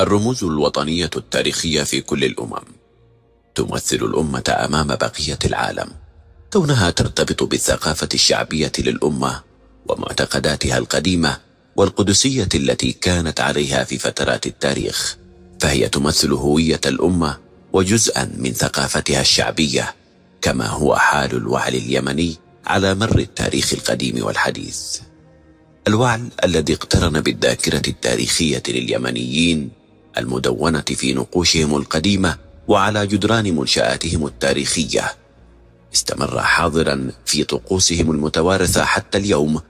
الرموز الوطنية التاريخية في كل الأمم تمثل الأمة أمام بقية العالم كونها ترتبط بالثقافة الشعبية للأمة ومعتقداتها القديمة والقدسية التي كانت عليها في فترات التاريخ فهي تمثل هوية الأمة وجزءا من ثقافتها الشعبية كما هو حال الوعل اليمني على مر التاريخ القديم والحديث الوعل الذي اقترن بالذاكرة التاريخية لليمنيين المدونة في نقوشهم القديمة وعلى جدران منشآتهم التاريخية استمر حاضرا في طقوسهم المتوارثة حتى اليوم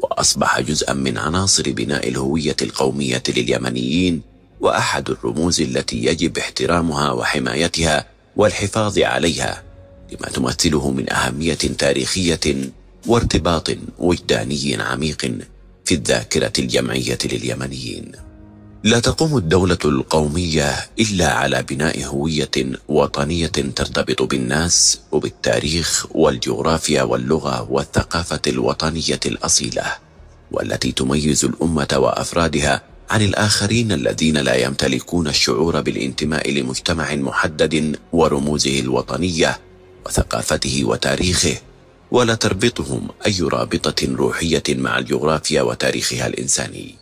وأصبح جزءا من عناصر بناء الهوية القومية لليمنيين وأحد الرموز التي يجب احترامها وحمايتها والحفاظ عليها لما تمثله من أهمية تاريخية وارتباط وجداني عميق في الذاكرة الجمعية لليمنيين لا تقوم الدولة القومية إلا على بناء هوية وطنية ترتبط بالناس وبالتاريخ والجغرافيا واللغة والثقافة الوطنية الأصيلة والتي تميز الأمة وأفرادها عن الآخرين الذين لا يمتلكون الشعور بالانتماء لمجتمع محدد ورموزه الوطنية وثقافته وتاريخه ولا تربطهم أي رابطة روحية مع الجغرافيا وتاريخها الإنساني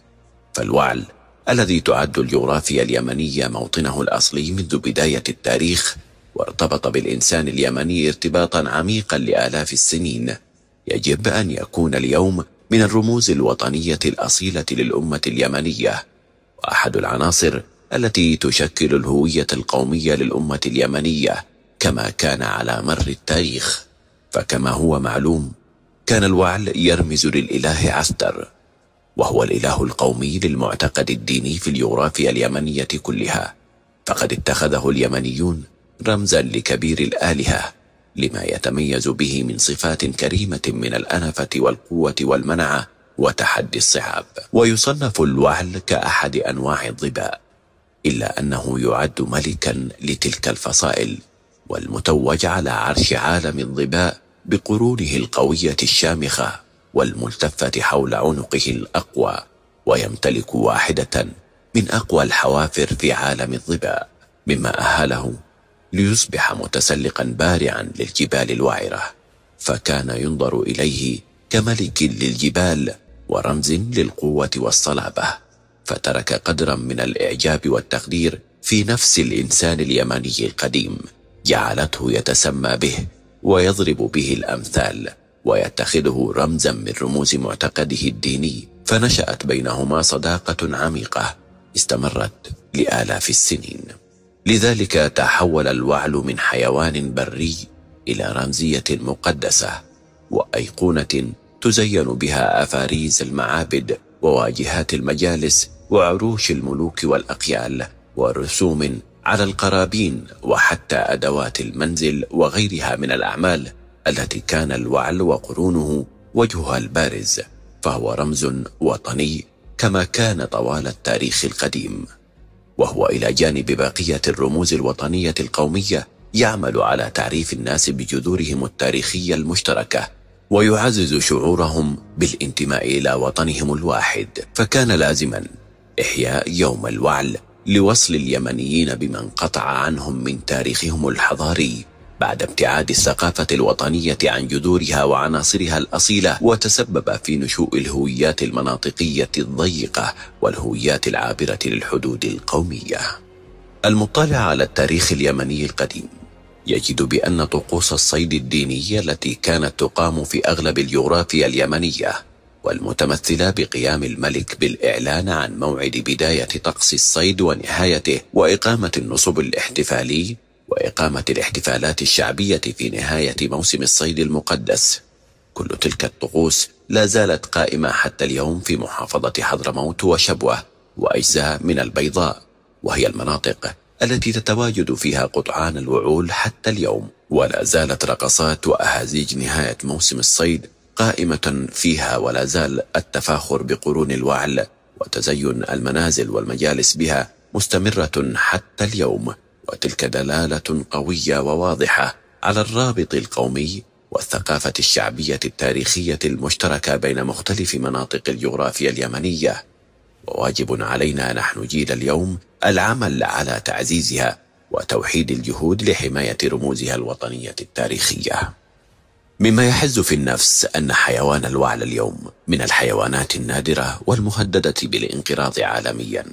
فالوعل الذي تعد الجغرافيا اليمنية موطنه الأصلي منذ بداية التاريخ وارتبط بالإنسان اليمني ارتباطا عميقا لآلاف السنين يجب أن يكون اليوم من الرموز الوطنية الأصيلة للأمة اليمنية وأحد العناصر التي تشكل الهوية القومية للأمة اليمنية كما كان على مر التاريخ فكما هو معلوم كان الوعل يرمز للإله عستر وهو الإله القومي للمعتقد الديني في الجغرافيا اليمنية كلها فقد اتخذه اليمنيون رمزا لكبير الآلهة لما يتميز به من صفات كريمة من الأنفة والقوة والمنعة وتحدي الصعاب ويصنف الوعل كأحد أنواع الظباء إلا أنه يعد ملكا لتلك الفصائل والمتوج على عرش عالم الظباء بقرونه القوية الشامخة والملتفة حول عنقه الأقوى ويمتلك واحدة من أقوى الحوافر في عالم الظباء مما أهله ليصبح متسلقا بارعا للجبال الوعرة فكان ينظر إليه كملك للجبال ورمز للقوة والصلابة فترك قدرا من الإعجاب والتقدير في نفس الإنسان اليماني القديم جعلته يتسمى به ويضرب به الأمثال ويتخذه رمزا من رموز معتقده الديني فنشأت بينهما صداقة عميقة استمرت لآلاف السنين لذلك تحول الوعل من حيوان بري إلى رمزية مقدسة وأيقونة تزين بها أفاريز المعابد وواجهات المجالس وعروش الملوك والأقيال ورسوم على القرابين وحتى أدوات المنزل وغيرها من الأعمال التي كان الوعل وقرونه وجهها البارز فهو رمز وطني كما كان طوال التاريخ القديم وهو إلى جانب بقية الرموز الوطنية القومية يعمل على تعريف الناس بجذورهم التاريخية المشتركة ويعزز شعورهم بالانتماء إلى وطنهم الواحد فكان لازما إحياء يوم الوعل لوصل اليمنيين بما انقطع عنهم من تاريخهم الحضاري بعد ابتعاد الثقافة الوطنية عن جذورها وعناصرها الأصيلة وتسبب في نشوء الهويات المناطقية الضيقة والهويات العابرة للحدود القومية المطلع على التاريخ اليمني القديم يجد بأن طقوس الصيد الدينية التي كانت تقام في أغلب الجغرافيا اليمنية والمتمثلة بقيام الملك بالإعلان عن موعد بداية طقس الصيد ونهايته وإقامة النصب الاحتفالي وإقامة الاحتفالات الشعبية في نهاية موسم الصيد المقدس كل تلك الطقوس لا زالت قائمة حتى اليوم في محافظة حضرموت وشبوة وأجزاء من البيضاء وهي المناطق التي تتواجد فيها قطعان الوعول حتى اليوم ولا زالت رقصات وأهازيج نهاية موسم الصيد قائمة فيها ولا زال التفاخر بقرون الوعل وتزين المنازل والمجالس بها مستمرة حتى اليوم وتلك دلاله قويه وواضحه على الرابط القومي والثقافه الشعبيه التاريخيه المشتركه بين مختلف مناطق الجغرافيا اليمنيه وواجب علينا نحن جيل اليوم العمل على تعزيزها وتوحيد الجهود لحمايه رموزها الوطنيه التاريخيه مما يحز في النفس ان حيوان الوعل اليوم من الحيوانات النادره والمهدده بالانقراض عالميا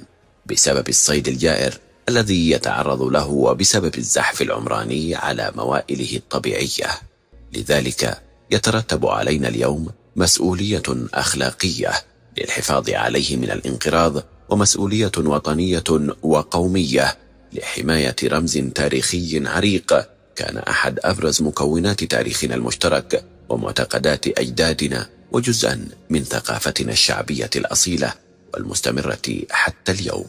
بسبب الصيد الجائر الذي يتعرض له وبسبب الزحف العمراني على موائله الطبيعية لذلك يترتب علينا اليوم مسؤولية أخلاقية للحفاظ عليه من الانقراض ومسؤولية وطنية وقومية لحماية رمز تاريخي عريق كان أحد أبرز مكونات تاريخنا المشترك ومعتقدات أجدادنا وجزءا من ثقافتنا الشعبية الأصيلة والمستمرة حتى اليوم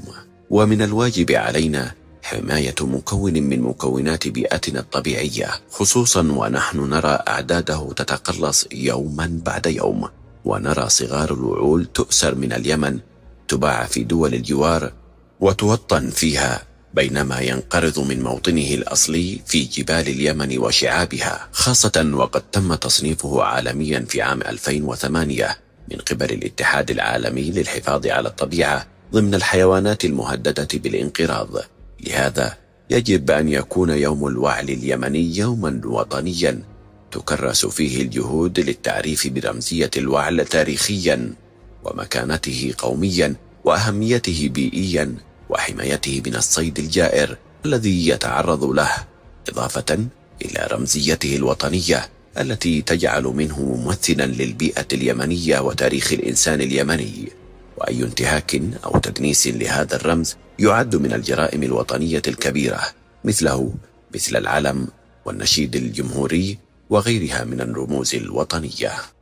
ومن الواجب علينا حماية مكون من مكونات بيئتنا الطبيعية خصوصا ونحن نرى أعداده تتقلص يوما بعد يوم ونرى صغار الوعول تؤسر من اليمن تباع في دول الجوار وتوطن فيها بينما ينقرض من موطنه الأصلي في جبال اليمن وشعابها خاصة وقد تم تصنيفه عالميا في عام 2008 من قبل الاتحاد العالمي للحفاظ على الطبيعة ضمن الحيوانات المهددة بالانقراض لهذا يجب أن يكون يوم الوعل اليمني يوما وطنيا تكرس فيه الجهود للتعريف برمزية الوعل تاريخيا ومكانته قوميا وأهميته بيئيا وحمايته من الصيد الجائر الذي يتعرض له إضافة إلى رمزيته الوطنية التي تجعل منه ممثلا للبيئة اليمنية وتاريخ الإنسان اليمني وأي انتهاك أو تدنيس لهذا الرمز يعد من الجرائم الوطنية الكبيرة مثله مثل العلم والنشيد الجمهوري وغيرها من الرموز الوطنيه